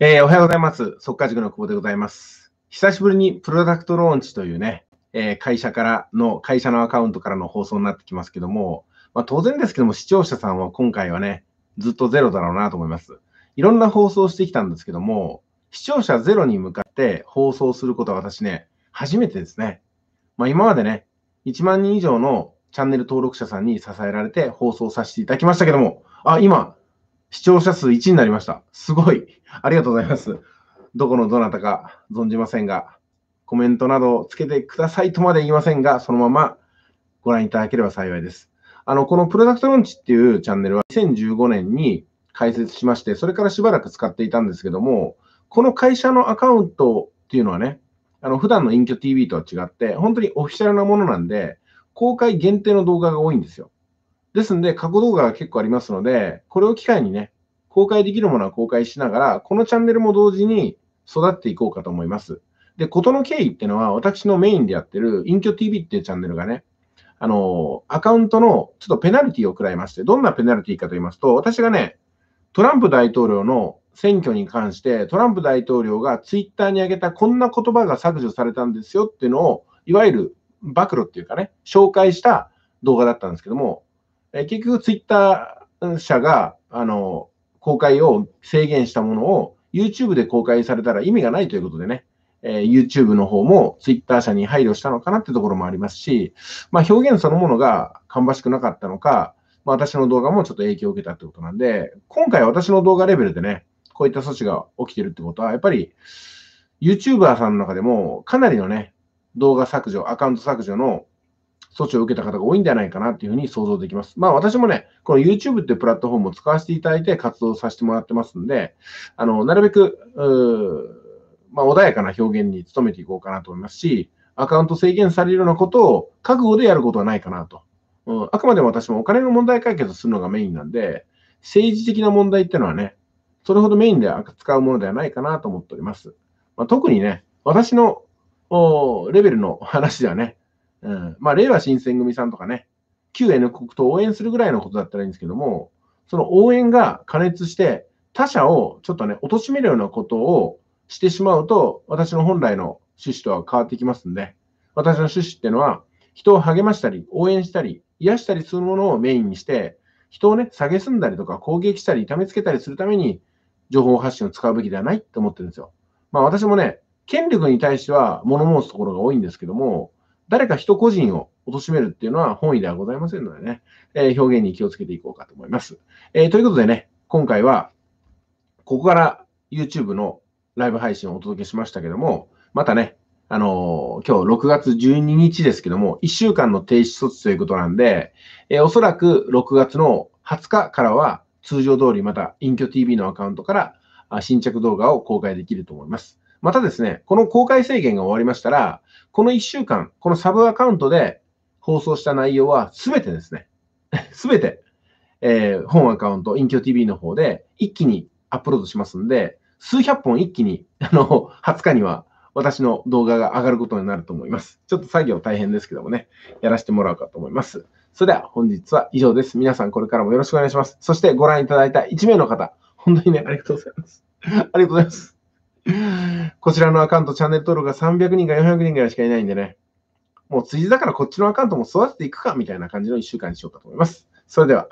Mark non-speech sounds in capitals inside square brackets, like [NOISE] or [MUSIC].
えー、おはようございます。速稼塾の久保でございます。久しぶりにプロダクトローンチというね、えー、会社からの、会社のアカウントからの放送になってきますけども、まあ、当然ですけども、視聴者さんは今回はね、ずっとゼロだろうなと思います。いろんな放送をしてきたんですけども、視聴者ゼロに向かって放送することは私ね、初めてですね。まあ、今までね、1万人以上のチャンネル登録者さんに支えられて放送させていただきましたけども、あ、今、視聴者数1になりました。すごい。ありがとうございます。どこのどなたか存じませんが、コメントなどをつけてくださいとまで言いませんが、そのままご覧いただければ幸いです。あの、このプロダクトロンチっていうチャンネルは2015年に開設しまして、それからしばらく使っていたんですけども、この会社のアカウントっていうのはね、あの、普段の隠居 TV とは違って、本当にオフィシャルなものなんで、公開限定の動画が多いんですよ。ですんで、過去動画が結構ありますので、これを機会にね、公開できるものは公開しながら、このチャンネルも同時に育っていこうかと思います。で、事の経緯っていうのは、私のメインでやってる、隠居 TV っていうチャンネルがね、あの、アカウントのちょっとペナルティを食らいまして、どんなペナルティかと言いますと、私がね、トランプ大統領の選挙に関して、トランプ大統領がツイッターに上げたこんな言葉が削除されたんですよっていうのを、いわゆる暴露っていうかね、紹介した動画だったんですけども、え結局ツイッター社があの公開を制限したものを YouTube で公開されたら意味がないということでね、え YouTube の方も Twitter 社に配慮したのかなってところもありますし、まあ、表現そのものが芳しくなかったのか、まあ、私の動画もちょっと影響を受けたってことなんで、今回私の動画レベルでね、こういった措置が起きてるってことは、やっぱり YouTuber さんの中でもかなりのね、動画削除、アカウント削除の措置を受けた方が多いんじゃないかなっていうふうに想像できます。まあ私もね、この YouTube っていうプラットフォームを使わせていただいて活動させてもらってますんで、あの、なるべく、まあ、穏やかな表現に努めていこうかなと思いますし、アカウント制限されるようなことを覚悟でやることはないかなと。うん、あくまでも私もお金の問題解決するのがメインなんで、政治的な問題っていうのはね、それほどメインで扱うものではないかなと思っております。まあ、特にね、私のレベルの話ではね、うん。まあ、れいわ新選組さんとかね、旧 N 国と応援するぐらいのことだったらいいんですけども、その応援が加熱して、他者をちょっとね、貶めるようなことをしてしまうと、私の本来の趣旨とは変わってきますんで、私の趣旨っていうのは、人を励ましたり、応援したり、癒したりするものをメインにして、人をね、蔑んだりとか攻撃したり、痛めつけたりするために、情報発信を使うべきではないと思ってるんですよ。まあ私もね、権力に対しては物申すところが多いんですけども、誰か人個人を貶めるっていうのは本意ではございませんのでね、えー、表現に気をつけていこうかと思います。えー、ということでね、今回は、ここから YouTube のライブ配信をお届けしましたけども、またね、あのー、今日6月12日ですけども、1週間の停止措置ということなんで、えおそらく6月の20日からは通常通りまた隠居 TV のアカウントから新着動画を公開できると思います。またですね、この公開制限が終わりましたら、この1週間、このサブアカウントで放送した内容はすべてですね、す [LAUGHS] べて、えー、本アカウント、隠居 TV の方で一気にアップロードしますんで、数百本一気に、[LAUGHS] あの、20日には私の動画が上がることになると思います。ちょっと作業大変ですけどもね、やらせてもらおうかと思います。それでは本日は以上です。皆さんこれからもよろしくお願いします。そしてご覧いただいた1名の方、本当にね、ありがとうございます。ありがとうございます。[LAUGHS] こちらのアカウント、チャンネル登録が300人か400人ぐらいしかいないんでね。もう、辻だからこっちのアカウントも育てていくか、みたいな感じの1週間にしようかと思います。それでは。